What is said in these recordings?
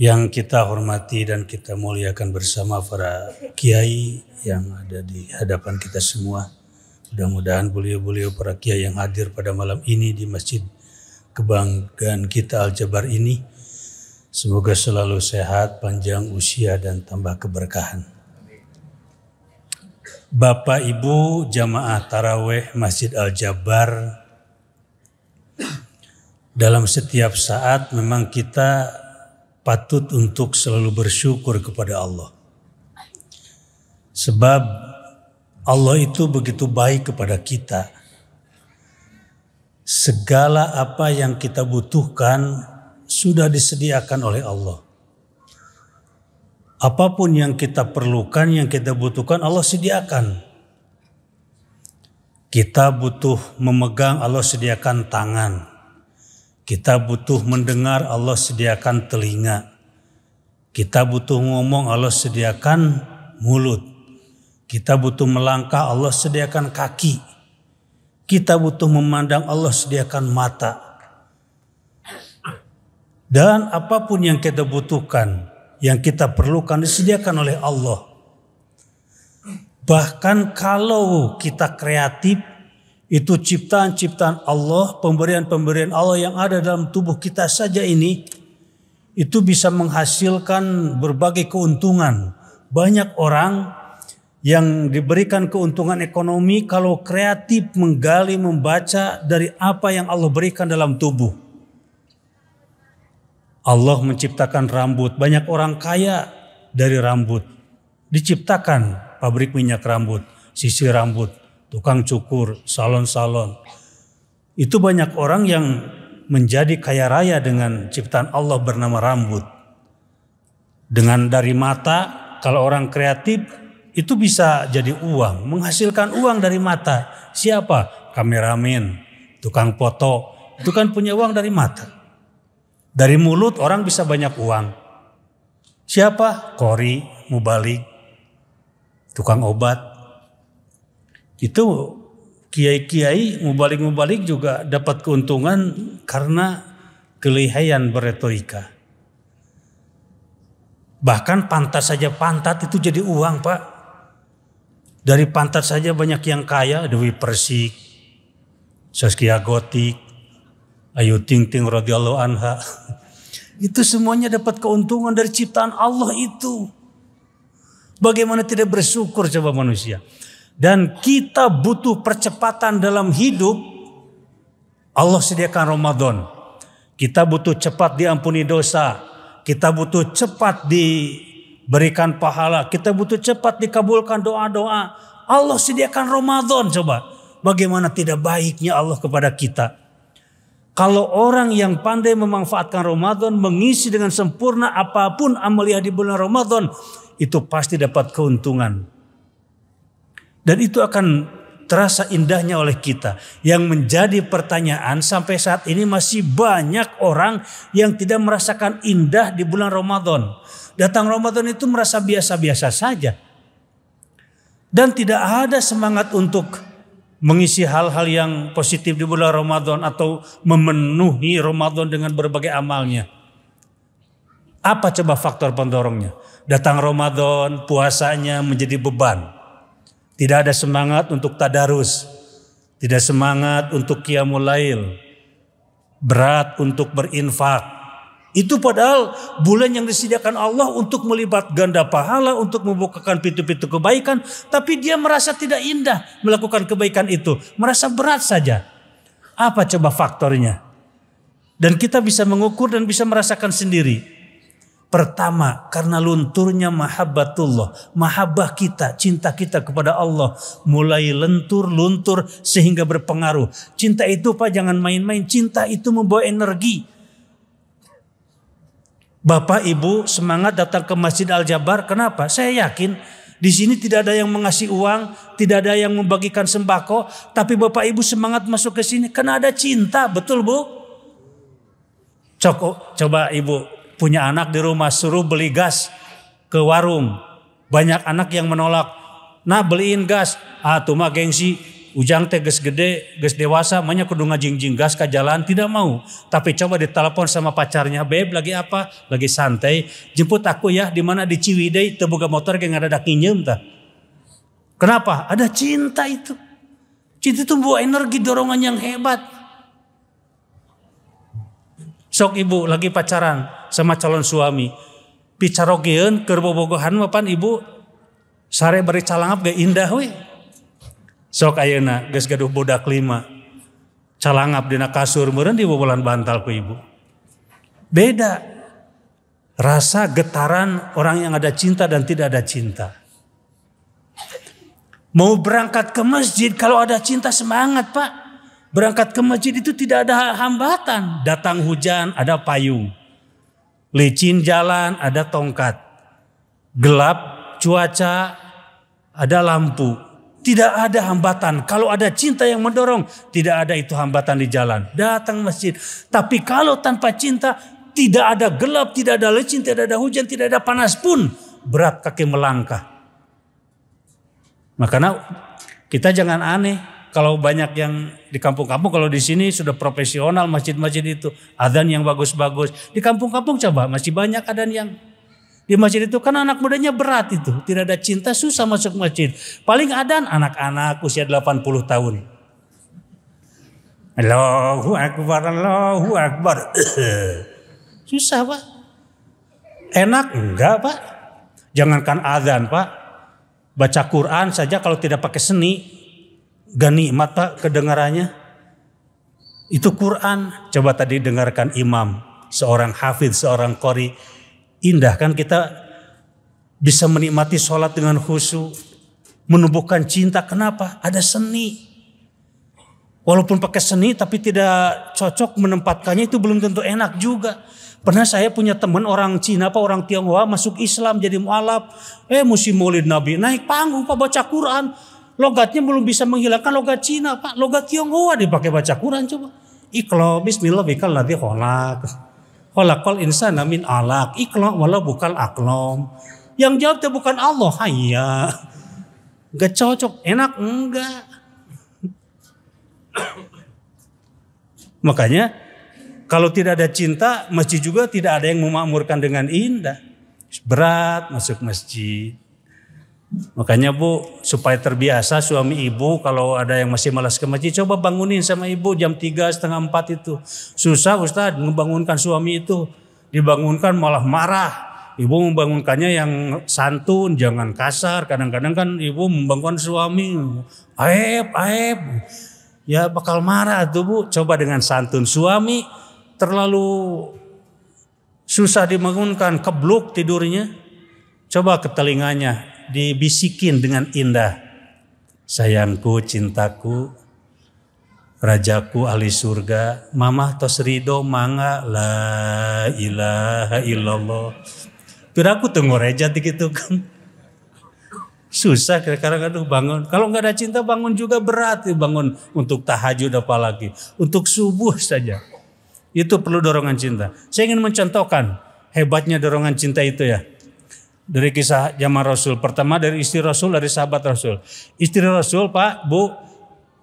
yang kita hormati dan kita muliakan bersama para kiai yang ada di hadapan kita semua. Mudah-mudahan beliau-beliau para kiai yang hadir pada malam ini di Masjid Kebanggaan kita Al-Jabar ini semoga selalu sehat, panjang usia dan tambah keberkahan. Bapak Ibu Jamaah Taraweh Masjid Al-Jabar dalam setiap saat memang kita patut untuk selalu bersyukur kepada Allah. Sebab Allah itu begitu baik kepada kita. Segala apa yang kita butuhkan sudah disediakan oleh Allah. Apapun yang kita perlukan, yang kita butuhkan, Allah sediakan. Kita butuh memegang, Allah sediakan tangan. Kita butuh mendengar, Allah sediakan telinga. Kita butuh ngomong, Allah sediakan mulut. Kita butuh melangkah, Allah sediakan kaki. Kita butuh memandang, Allah sediakan mata. Dan apapun yang kita butuhkan, yang kita perlukan disediakan oleh Allah. Bahkan kalau kita kreatif, itu ciptaan-ciptaan Allah, pemberian-pemberian Allah yang ada dalam tubuh kita saja ini itu bisa menghasilkan berbagai keuntungan. Banyak orang yang diberikan keuntungan ekonomi kalau kreatif menggali membaca dari apa yang Allah berikan dalam tubuh. Allah menciptakan rambut. Banyak orang kaya dari rambut. Diciptakan pabrik minyak rambut, sisi rambut tukang cukur, salon-salon. Itu banyak orang yang menjadi kaya raya dengan ciptaan Allah bernama rambut. Dengan dari mata, kalau orang kreatif itu bisa jadi uang, menghasilkan uang dari mata. Siapa? Kameramen, tukang foto, itu kan punya uang dari mata. Dari mulut orang bisa banyak uang. Siapa? Kori, mubalik, tukang obat, itu kiai-kiai mubalik-mubalik juga dapat keuntungan karena kelihayan berretorika. Bahkan pantat saja pantat itu jadi uang pak. Dari pantat saja banyak yang kaya, Dewi Persik, Saskia Gotik, Ayu Ting Ting radhiyallahu anha. Itu semuanya dapat keuntungan dari ciptaan Allah itu. Bagaimana tidak bersyukur coba manusia dan kita butuh percepatan dalam hidup, Allah sediakan Ramadan. Kita butuh cepat diampuni dosa, kita butuh cepat diberikan pahala, kita butuh cepat dikabulkan doa-doa. Allah sediakan Ramadan coba. Bagaimana tidak baiknya Allah kepada kita. Kalau orang yang pandai memanfaatkan Ramadan, mengisi dengan sempurna apapun amalia di bulan Ramadan, itu pasti dapat keuntungan. Dan itu akan terasa indahnya oleh kita. Yang menjadi pertanyaan sampai saat ini masih banyak orang yang tidak merasakan indah di bulan Ramadan. Datang Ramadan itu merasa biasa-biasa saja. Dan tidak ada semangat untuk mengisi hal-hal yang positif di bulan Ramadan atau memenuhi Ramadan dengan berbagai amalnya. Apa coba faktor pendorongnya? Datang Ramadan, puasanya menjadi beban tidak ada semangat untuk tadarus. Tidak semangat untuk qiyamul lail. Berat untuk berinfak. Itu padahal bulan yang disediakan Allah untuk melibat ganda pahala, untuk membukakan pintu-pintu kebaikan. Tapi dia merasa tidak indah melakukan kebaikan itu. Merasa berat saja. Apa coba faktornya? Dan kita bisa mengukur dan bisa merasakan sendiri. Pertama, karena lunturnya mahabbatullah, mahabbah kita, cinta kita kepada Allah mulai lentur-luntur sehingga berpengaruh. Cinta itu Pak jangan main-main, cinta itu membawa energi. Bapak Ibu semangat datang ke Masjid Al-Jabar, kenapa? Saya yakin di sini tidak ada yang mengasih uang, tidak ada yang membagikan sembako, tapi Bapak Ibu semangat masuk ke sini karena ada cinta, betul Bu? Coko, coba Ibu punya anak di rumah suruh beli gas ke warung. Banyak anak yang menolak. Nah beliin gas. Ah tuh mah gengsi. Ujang teh gas gede, gas dewasa, Manya kudu ngajing-jing gas ke jalan, tidak mau. Tapi coba ditelepon sama pacarnya, Beb lagi apa? Lagi santai, jemput aku ya, di mana di Ciwidey, terbuka motor geng ada dakinya entah Kenapa? Ada cinta itu. Cinta itu buah energi dorongan yang hebat. Sok ibu lagi pacaran, sama calon suami. Picarogeun keur bobogohan mapan ibu sare bari calangap ge indah we. Sok ayeuna geus gaduh bodak lima. Calangap dina kasur meureun bobolan bantal ku ibu. Beda rasa getaran orang yang ada cinta dan tidak ada cinta. Mau berangkat ke masjid kalau ada cinta semangat, Pak. Berangkat ke masjid itu tidak ada hambatan. Datang hujan, ada payung licin jalan ada tongkat, gelap cuaca ada lampu. Tidak ada hambatan. Kalau ada cinta yang mendorong, tidak ada itu hambatan di jalan. Datang masjid. Tapi kalau tanpa cinta, tidak ada gelap, tidak ada licin, tidak ada hujan, tidak ada panas pun. Berat kaki melangkah. Makanya nah, kita jangan aneh kalau banyak yang di kampung-kampung kalau di sini sudah profesional masjid-masjid itu adzan yang bagus-bagus di kampung-kampung coba masih banyak adzan yang di masjid itu kan anak mudanya berat itu tidak ada cinta susah masuk masjid paling adzan anak-anak usia 80 tahun Allahu akbar Allahu akbar susah Pak enak enggak Pak jangankan adzan Pak baca Quran saja kalau tidak pakai seni gani mata kedengarannya. Itu Quran. Coba tadi dengarkan imam, seorang hafid, seorang kori. Indah kan kita bisa menikmati sholat dengan khusyuk. Menumbuhkan cinta. Kenapa? Ada seni. Walaupun pakai seni tapi tidak cocok menempatkannya itu belum tentu enak juga. Pernah saya punya teman orang Cina apa orang Tionghoa masuk Islam jadi mualaf. Eh musim maulid Nabi naik panggung pak baca Quran. Logatnya belum bisa menghilangkan logat Cina, Pak. Logat Tionghoa dipakai baca Quran coba. Iqra bismillah bikal ladzi khalaq. Khalaqal insana min alaq. Iqra wala bukan aklom. Yang jawabnya bukan Allah. Hayya. Gak cocok. Enak enggak? Makanya kalau tidak ada cinta, masjid juga tidak ada yang memakmurkan dengan indah. Berat masuk masjid. Makanya Bu, supaya terbiasa suami ibu kalau ada yang masih malas ke masjid, coba bangunin sama ibu jam tiga setengah empat itu. Susah Ustaz ngebangunkan suami itu. Dibangunkan malah marah. Ibu membangunkannya yang santun, jangan kasar. Kadang-kadang kan ibu membangunkan suami, aib, aib. Ya bakal marah tuh Bu, coba dengan santun. Suami terlalu susah dibangunkan, kebluk tidurnya. Coba ke telinganya, dibisikin dengan indah. Sayangku, cintaku, rajaku ahli surga, mamah tos rido manga la ilaha illallah. aku tunggu reja gitu kan. Susah kadang-kadang bangun. Kalau nggak ada cinta bangun juga berat. Bangun untuk tahajud apalagi. Untuk subuh saja. Itu perlu dorongan cinta. Saya ingin mencontohkan hebatnya dorongan cinta itu ya. Dari kisah zaman Rasul. Pertama dari istri Rasul, dari sahabat Rasul. Istri Rasul, Pak, Bu,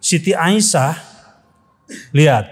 Siti Aisyah, lihat,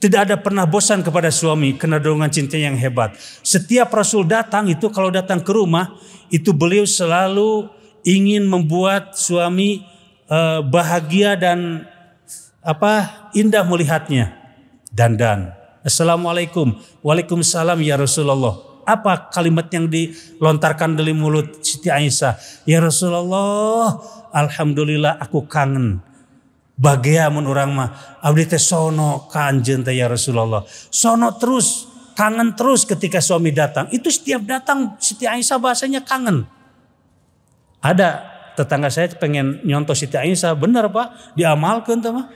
tidak ada pernah bosan kepada suami karena dorongan cinta yang hebat. Setiap Rasul datang itu kalau datang ke rumah itu beliau selalu ingin membuat suami eh, bahagia dan apa indah melihatnya. dan dan Assalamualaikum. Waalaikumsalam ya Rasulullah apa kalimat yang dilontarkan dari mulut Siti Aisyah? Ya Rasulullah, alhamdulillah aku kangen. mun orang mah abdi teh sono kanjen teh ya Rasulullah. Sono terus, kangen terus ketika suami datang. Itu setiap datang Siti Aisyah bahasanya kangen. Ada tetangga saya pengen nyontoh Siti Aisyah, benar Pak, diamalkan mah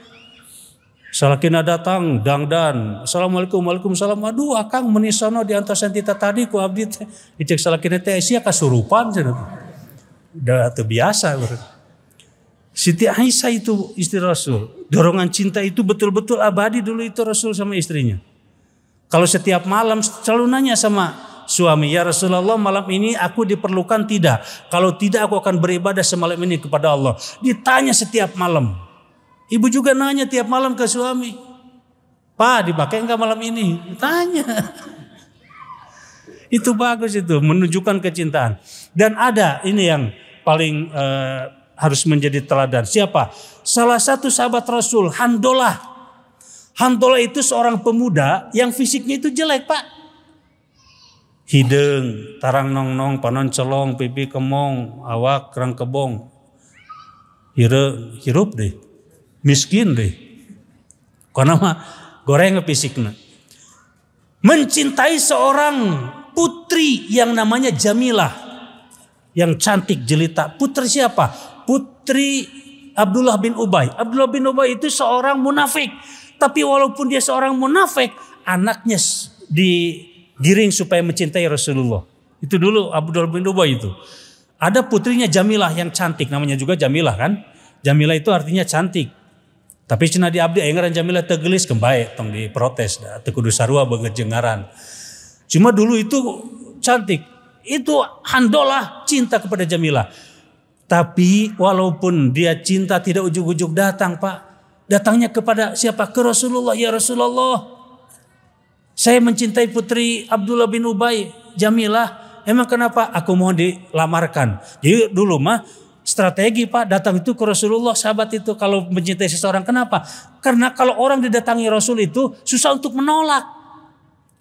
Salakina datang, dangdan. Assalamualaikum, waalaikumsalam. Aduh, akang menisono di antara sentita tadi ku abdi. Dicek salakina teh siya kasurupan. Udah terbiasa. Siti Aisyah itu istri Rasul. Dorongan cinta itu betul-betul abadi dulu itu Rasul sama istrinya. Kalau setiap malam selalu nanya sama suami, Ya Rasulullah malam ini aku diperlukan tidak. Kalau tidak aku akan beribadah semalam ini kepada Allah. Ditanya setiap malam. Ibu juga nanya tiap malam ke suami, Pak dipakai enggak malam ini? Tanya. itu bagus itu, menunjukkan kecintaan. Dan ada ini yang paling e, harus menjadi teladan. Siapa? Salah satu sahabat Rasul, Handolah. Handolah itu seorang pemuda yang fisiknya itu jelek pak. Hidung, tarang nong-nong, panon celong, pipi kemong, awak, kerang kebong. Hirup, hirup deh miskin deh. Karena mah goreng fisiknya. Mencintai seorang putri yang namanya Jamilah. Yang cantik jelita. Putri siapa? Putri Abdullah bin Ubay. Abdullah bin Ubay itu seorang munafik. Tapi walaupun dia seorang munafik, anaknya digiring supaya mencintai Rasulullah. Itu dulu Abdullah bin Ubay itu. Ada putrinya Jamilah yang cantik, namanya juga Jamilah kan. Jamilah itu artinya cantik. Tapi cina di abdi ayengeran Jamila tegelis kembali tong diprotes dah tekudu sarua banget jengaran. Cuma dulu itu cantik. Itu handolah cinta kepada Jamila. Tapi walaupun dia cinta tidak ujuk-ujuk datang pak. Datangnya kepada siapa? Ke Rasulullah. Ya Rasulullah. Saya mencintai putri Abdullah bin Ubay. Jamilah. Emang kenapa? Aku mohon dilamarkan. Jadi dulu mah strategi Pak datang itu ke Rasulullah sahabat itu kalau mencintai seseorang kenapa? Karena kalau orang didatangi Rasul itu susah untuk menolak.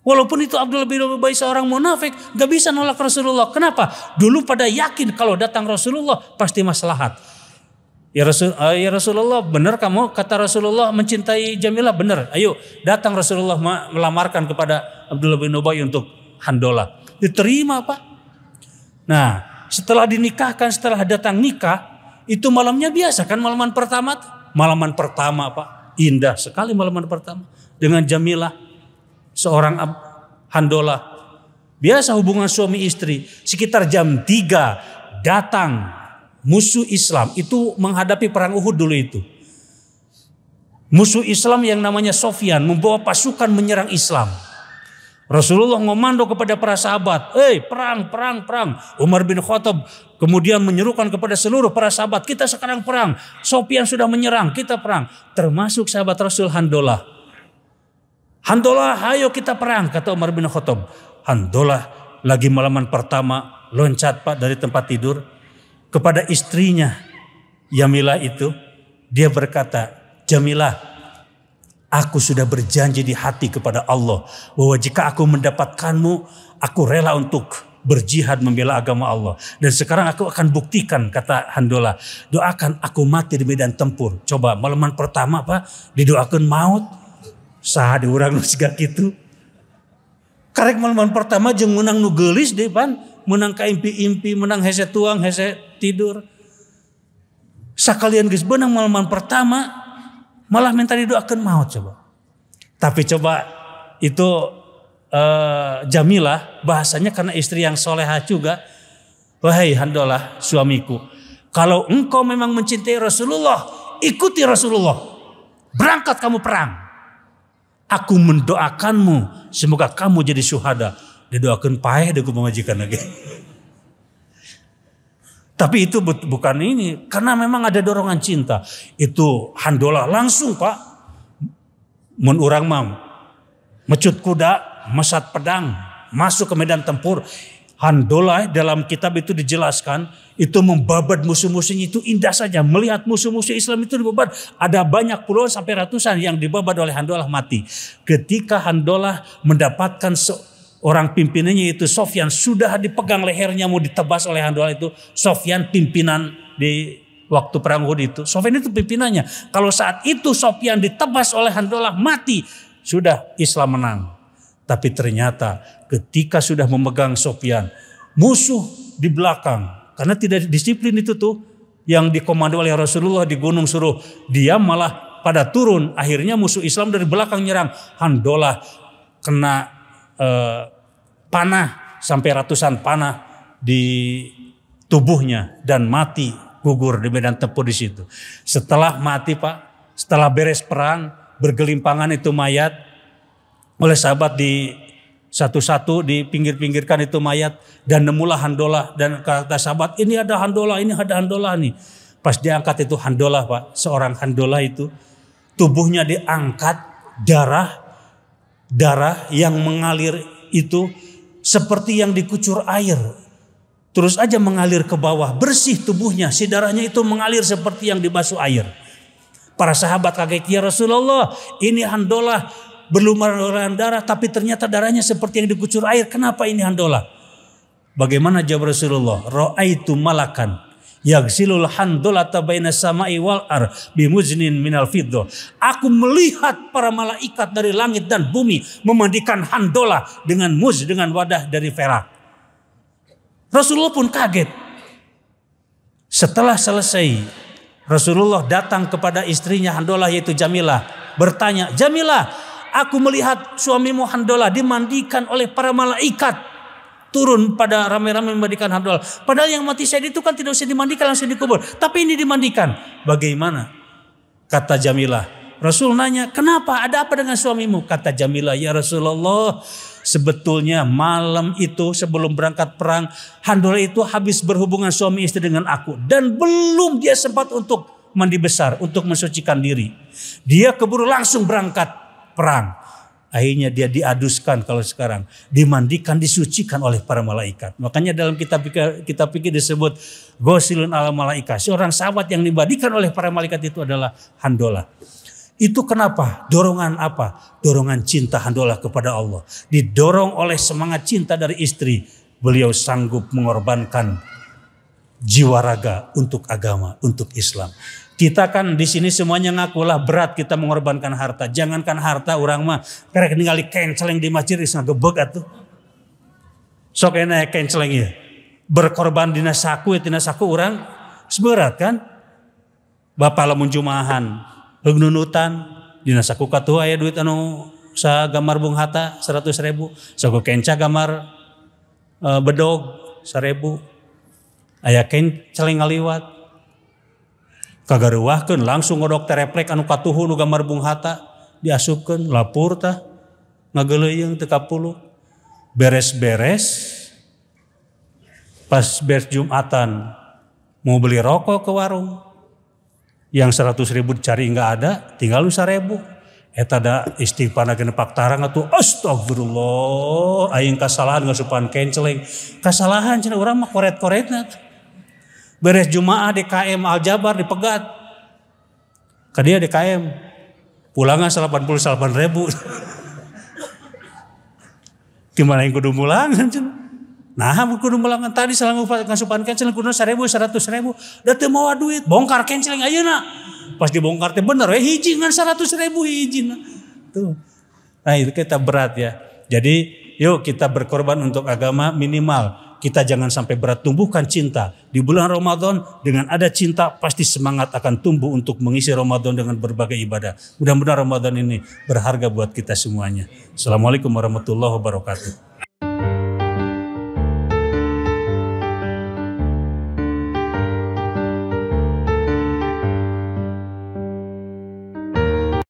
Walaupun itu Abdul bin Ubay seorang munafik gak bisa nolak Rasulullah. Kenapa? Dulu pada yakin kalau datang Rasulullah pasti maslahat. Ya, Rasul, eh, ya Rasulullah benar kamu kata Rasulullah mencintai Jamilah benar. Ayo datang Rasulullah melamarkan kepada Abdullah bin Ubay untuk handola. Diterima Pak. Nah setelah dinikahkan, setelah datang nikah, itu malamnya biasa kan malaman pertama. Malaman pertama Pak, indah sekali malaman pertama. Dengan Jamilah, seorang handola. Biasa hubungan suami istri, sekitar jam 3 datang musuh Islam. Itu menghadapi perang Uhud dulu itu. Musuh Islam yang namanya Sofyan membawa pasukan menyerang Islam. Rasulullah ngomando kepada para sahabat, "Eh, perang, perang, perang." Umar bin Khattab kemudian menyerukan kepada seluruh para sahabat, "Kita sekarang perang. Sopian sudah menyerang, kita perang." Termasuk sahabat Rasul Handolah. Handolah, ayo kita perang, kata Umar bin Khattab. Handolah lagi malaman pertama loncat Pak dari tempat tidur kepada istrinya Yamila itu. Dia berkata, "Jamilah, Aku sudah berjanji di hati kepada Allah bahwa jika aku mendapatkanmu, aku rela untuk berjihad membela agama Allah. Dan sekarang aku akan buktikan kata Handola, doakan aku mati di medan tempur. Coba malaman pertama apa? Didoakan maut. Sah diurang segak gitu. Karek malaman pertama jeng menang nu gelis deh pan, menang impi menang hese tuang, hese tidur. Sekalian guys, benang malaman pertama Malah minta didoakan maut coba. Tapi coba itu eh, Jamilah bahasanya karena istri yang soleha juga. Wahai handolah suamiku. Kalau engkau memang mencintai Rasulullah. Ikuti Rasulullah. Berangkat kamu perang. Aku mendoakanmu. Semoga kamu jadi syuhada. Didoakan payah deh gue lagi. Tapi itu bukan ini, karena memang ada dorongan cinta. Itu handola langsung pak, mun orang mau. Mecut kuda, mesat pedang, masuk ke medan tempur. Handola dalam kitab itu dijelaskan, itu membabat musuh-musuhnya itu indah saja. Melihat musuh-musuh Islam itu dibabat. Ada banyak puluhan sampai ratusan yang dibabat oleh handola mati. Ketika handola mendapatkan Orang pimpinannya itu Sofyan sudah dipegang lehernya mau ditebas oleh Handola itu. Sofyan pimpinan di waktu perang Uhud itu. Sofyan itu pimpinannya. Kalau saat itu Sofyan ditebas oleh Handola mati. Sudah Islam menang. Tapi ternyata ketika sudah memegang Sofyan. Musuh di belakang. Karena tidak disiplin itu tuh. Yang dikomando oleh Rasulullah di gunung suruh. Dia malah pada turun. Akhirnya musuh Islam dari belakang nyerang. Handola kena eh, panah sampai ratusan panah di tubuhnya dan mati gugur di medan tempur di situ. Setelah mati Pak, setelah beres perang, bergelimpangan itu mayat oleh sahabat di satu-satu di pinggir-pinggirkan itu mayat dan nemulah handola dan kata sahabat ini ada handola ini ada handola nih pas diangkat itu handola pak seorang handola itu tubuhnya diangkat darah darah yang mengalir itu seperti yang dikucur air. Terus aja mengalir ke bawah, bersih tubuhnya, si darahnya itu mengalir seperti yang dibasuh air. Para sahabat kaget, ya Rasulullah ini handola berlumuran darah tapi ternyata darahnya seperti yang dikucur air. Kenapa ini handola? Bagaimana jawab Rasulullah? Ra'aitu malakan Yagzilul handulata baina sama'i wal ar bimuznin minal fiddo. Aku melihat para malaikat dari langit dan bumi memandikan handola dengan muz dengan wadah dari perak. Rasulullah pun kaget. Setelah selesai Rasulullah datang kepada istrinya Handola yaitu Jamilah bertanya, "Jamilah, aku melihat suamimu Handola dimandikan oleh para malaikat." turun pada rame-rame memandikan Abdul. Padahal yang mati saya itu kan tidak usah dimandikan langsung dikubur. Tapi ini dimandikan. Bagaimana? Kata Jamilah. Rasul nanya, kenapa? Ada apa dengan suamimu? Kata Jamilah, ya Rasulullah. Sebetulnya malam itu sebelum berangkat perang. Handul itu habis berhubungan suami istri dengan aku. Dan belum dia sempat untuk mandi besar. Untuk mensucikan diri. Dia keburu langsung berangkat perang. Akhirnya dia diaduskan kalau sekarang. Dimandikan, disucikan oleh para malaikat. Makanya dalam kitab pikir, kitab pikir disebut gosilun ala malaikat. Seorang sahabat yang dimandikan oleh para malaikat itu adalah handola. Itu kenapa? Dorongan apa? Dorongan cinta handola kepada Allah. Didorong oleh semangat cinta dari istri. Beliau sanggup mengorbankan jiwa raga untuk agama, untuk Islam. Kita kan di sini semuanya ngakulah berat kita mengorbankan harta. Jangankan harta orang mah kerek ningali canceling di masjid isna gebeg atuh. Sok enak canceling ya, ya. Berkorban dina saku ya dina saku orang seberat kan. Bapak lamun jumahan hegnunutan dina saku katuh aya duit anu sa gambar Bung Hatta 100 ribu. Saku kenca gambar eh, bedog 1000. Aya canceling ngaliwat kagaruahkan langsung ke dokter anu katuhu nu gambar Bung hata diasupkan lapur tah ngageleyeng teu kapuluh beres-beres pas beres Jumatan mau beli rokok ke warung yang seratus ribu cari nggak ada tinggal lusa ribu eta da istighfar na genepak tarang atau astagfirullah aing kasalahan ngasupan canceling, kasalahan cenah urang mah koret koretnya Beres Jumaah DKM Aljabar dipegat. Kadia dia DKM. Pulangnya 88 ribu. Gimana yang kudu mulangan? Nah, kudu mulangan tadi selama ngasupan cancel kudu seribu, seratus ribu. Udah teu mawa duit, bongkar ayo nak, Pas dibongkar teh bener, eh hiji ngan seratus ribu hiji. Tuh. Nah itu kita berat ya. Jadi yuk kita berkorban untuk agama minimal kita jangan sampai berat tumbuhkan cinta. Di bulan Ramadan dengan ada cinta pasti semangat akan tumbuh untuk mengisi Ramadan dengan berbagai ibadah. Mudah-mudahan Ramadan ini berharga buat kita semuanya. Assalamualaikum warahmatullahi wabarakatuh.